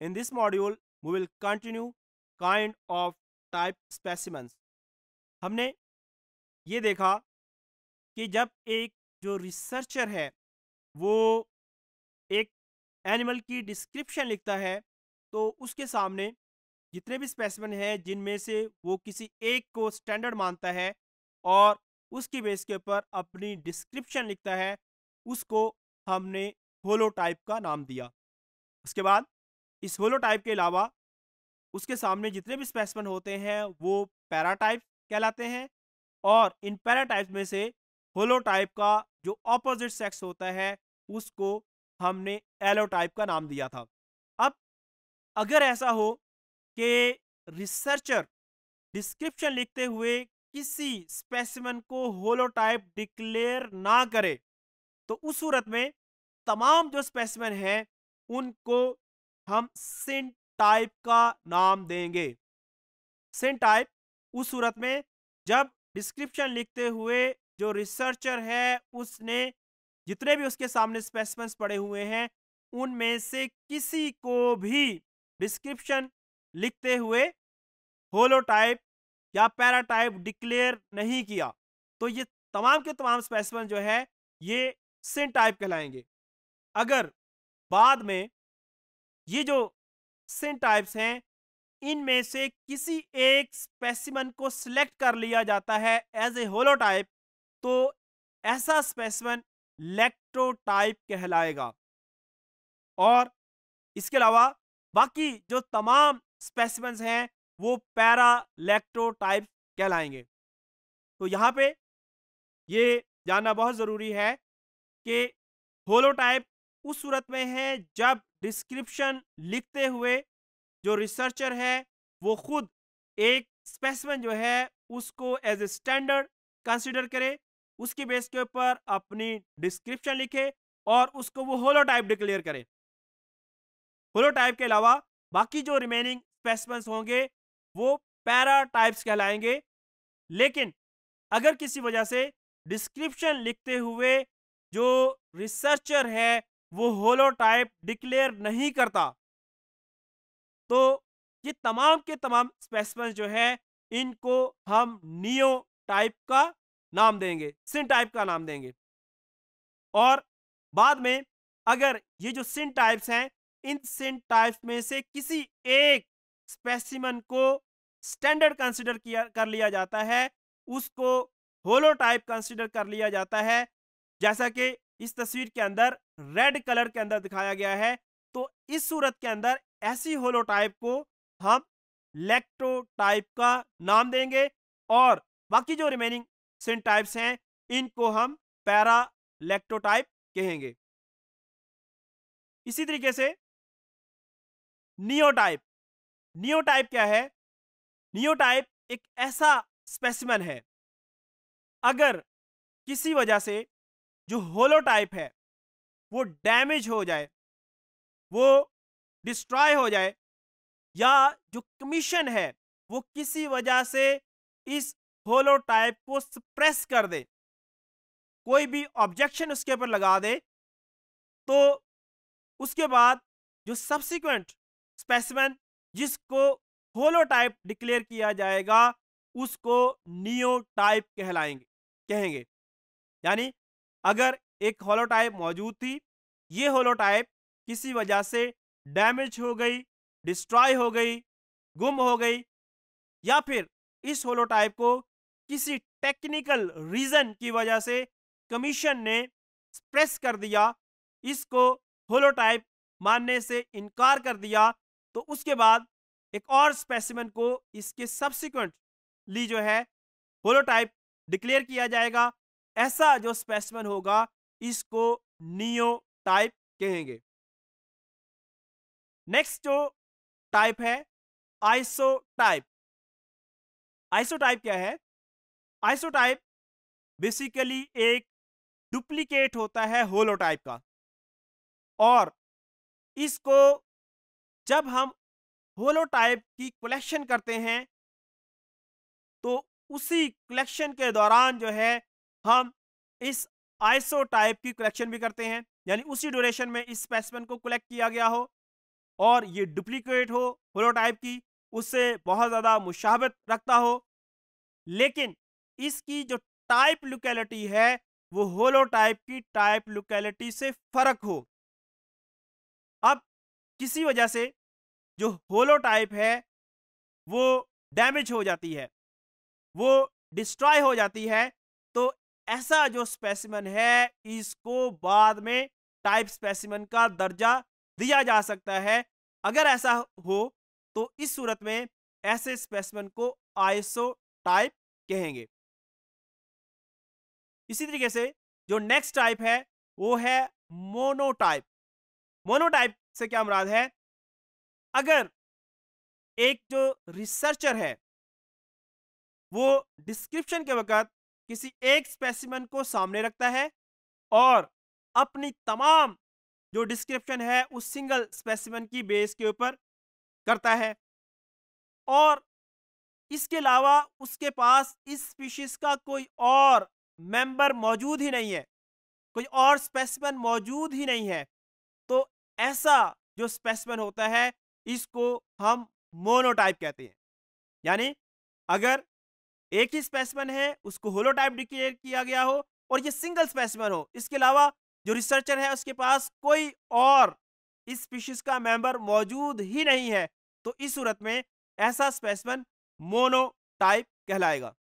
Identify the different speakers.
Speaker 1: In this module, we will continue kind of type specimens. हमने ये देखा कि जब एक जो रिसर्चर है वो एक एनिमल की डिस्क्रिप्शन लिखता है तो उसके सामने जितने भी स्पेसिमन हैं जिनमें से वो किसी एक को स्टैंडर्ड मानता है और उसकी बेस के ऊपर अपनी डिस्क्रिप्शन लिखता है उसको हमने होलो टाइप का नाम दिया उसके बाद इस होलो टाइप के अलावा उसके सामने जितने भी स्पेसिमन होते हैं वो पैराटाइप कहलाते हैं और इन पैराटाइप्स में से होलो टाइप का जो ऑपोजिट सेक्स होता है उसको हमने एलो टाइप का नाम दिया था अब अगर ऐसा हो कि रिसर्चर डिस्क्रिप्शन लिखते हुए किसी स्पेसिमन को होलोटाइप डिक्लेयर ना करे तो उस सूरत में तमाम जो स्पेसिमन हैं उनको हम सिंट टाइप का नाम देंगे सिंट टाइप उस सूरत में जब डिस्क्रिप्शन लिखते हुए जो रिसर्चर है उसने जितने भी उसके सामने स्पेसिमेंट्स पड़े हुए हैं उनमें से किसी को भी डिस्क्रिप्शन लिखते हुए होलोटाइप या पैराटाइप डिक्लेयर नहीं किया तो ये तमाम के तमाम स्पेसमेंट जो है ये सिन टाइप कहलाएंगे अगर बाद में ये जो सिन टाइप्स हैं इनमें से किसी एक स्पेसिमन को सिलेक्ट कर लिया जाता है एज ए होलोटाइप तो ऐसा स्पेसिमन लेक्ट्रोटाइप कहलाएगा और इसके अलावा बाकी जो तमाम स्पेसिमेंस हैं वो पैरा लेक्ट्रोटाइप कहलाएंगे तो यहां पे ये जानना बहुत ज़रूरी है कि होलोटाइप उस सूरत में है जब डिस्क्रिप्शन लिखते हुए जो रिसर्चर है वो खुद एक स्पेसमैन जो है उसको एज ए स्टैंडर्ड कंसिडर करे उसके बेस के ऊपर अपनी डिस्क्रिप्शन लिखे और उसको वो होलोटाइप डिक्लेयर करे होलोटाइप के अलावा बाकी जो रिमेनिंग स्पेसिमेंस होंगे वो पैरा टाइप्स कहलाएंगे लेकिन अगर किसी वजह से डिस्क्रिप्शन लिखते हुए जो रिसर्चर है वो होलोटाइप डिक्लेयर नहीं करता तो ये तमाम के तमाम स्पेसिमेंस जो है इनको हम नियो टाइप का नाम देंगे सिन टाइप का नाम देंगे और बाद में अगर ये जो सिन टाइप्स हैं इन सिन टाइप्स में से किसी एक स्पेसिमन को स्टैंडर्ड कंसिडर किया कर लिया जाता है उसको होलोटाइप कंसिडर कर लिया जाता है जैसा कि इस तस्वीर के अंदर रेड कलर के अंदर दिखाया गया है तो इस सूरत के अंदर ऐसी होलोटाइप को हम लेक्टोटाइप का नाम देंगे और बाकी जो रिमेनिंग सिंटाइप्स हैं इनको हम पैरा लेक्टोटाइप कहेंगे इसी तरीके से नियोटाइप नियोटाइप क्या है नियोटाइप एक ऐसा स्पेसिमन है अगर किसी वजह से जो होलो टाइप है वो डैमेज हो जाए वो डिस्ट्रॉय हो जाए या जो कमीशन है वो किसी वजह से इस होलो टाइप को सप्रेस कर दे कोई भी ऑब्जेक्शन उसके ऊपर लगा दे तो उसके बाद जो सब्सिक्वेंट स्पेसिमेन जिसको होलो टाइप डिक्लेयर किया जाएगा उसको नियो टाइप कहलाएंगे कहेंगे यानी अगर एक होलोटाइप मौजूद थी ये होलोटाइप किसी वजह से डैमेज हो गई डिस्ट्रॉय हो गई गुम हो गई या फिर इस होलोटाइप को किसी टेक्निकल रीज़न की वजह से कमीशन ने स्प्रेस कर दिया इसको होलोटाइप मानने से इनकार कर दिया तो उसके बाद एक और स्पेसिमन को इसके सब्सिक्वेंटली जो है होलोटाइप डिक्लेयर किया जाएगा ऐसा जो स्पेसिमन होगा इसको नियो टाइप कहेंगे नेक्स्ट जो टाइप है आइसो टाइप आइसो टाइप क्या है आइसो टाइप बेसिकली एक डुप्लीकेट होता है होलोटाइप का और इसको जब हम होलोटाइप की कलेक्शन करते हैं तो उसी कलेक्शन के दौरान जो है हम इस आइसो टाइप की कलेक्शन भी करते हैं यानी उसी ड्यूरेशन में इस स्पेसिमन को कलेक्ट किया गया हो और ये डुप्लीकेट हो होलोटाइप की उससे बहुत ज़्यादा मुशाबत रखता हो लेकिन इसकी जो टाइप लोकेलिटी है वो होलोटाइप की टाइप लोकेलिटी से फ़र्क हो अब किसी वजह से जो होलोटाइप है वो डैमेज हो जाती है वो डिस्ट्रॉय हो जाती है ऐसा जो स्पेसिमन है इसको बाद में टाइप स्पेसिमन का दर्जा दिया जा सकता है अगर ऐसा हो तो इस सूरत में ऐसे स्पेसिमन को आइसो टाइप कहेंगे इसी तरीके से जो नेक्स्ट टाइप है वो है मोनोटाइप मोनोटाइप से क्या मुराद है अगर एक जो रिसर्चर है वो डिस्क्रिप्शन के वक्त किसी एक स्पेसिमन को सामने रखता है और अपनी तमाम जो डिस्क्रिप्शन है उस सिंगल स्पेसिमन की बेस के ऊपर करता है और इसके अलावा उसके पास इस स्पीशीज का कोई और मेंबर मौजूद ही नहीं है कोई और स्पेसिमन मौजूद ही नहीं है तो ऐसा जो स्पेसिमन होता है इसको हम मोनोटाइप कहते हैं यानी अगर एक ही स्पेसमैन है उसको होलोटाइप डिक्लेयर किया गया हो और ये सिंगल स्पेसमैन हो इसके अलावा जो रिसर्चर है उसके पास कोई और इस स्पीशीज का मेंबर मौजूद ही नहीं है तो इस सूरत में ऐसा मोनो मोनोटाइप कहलाएगा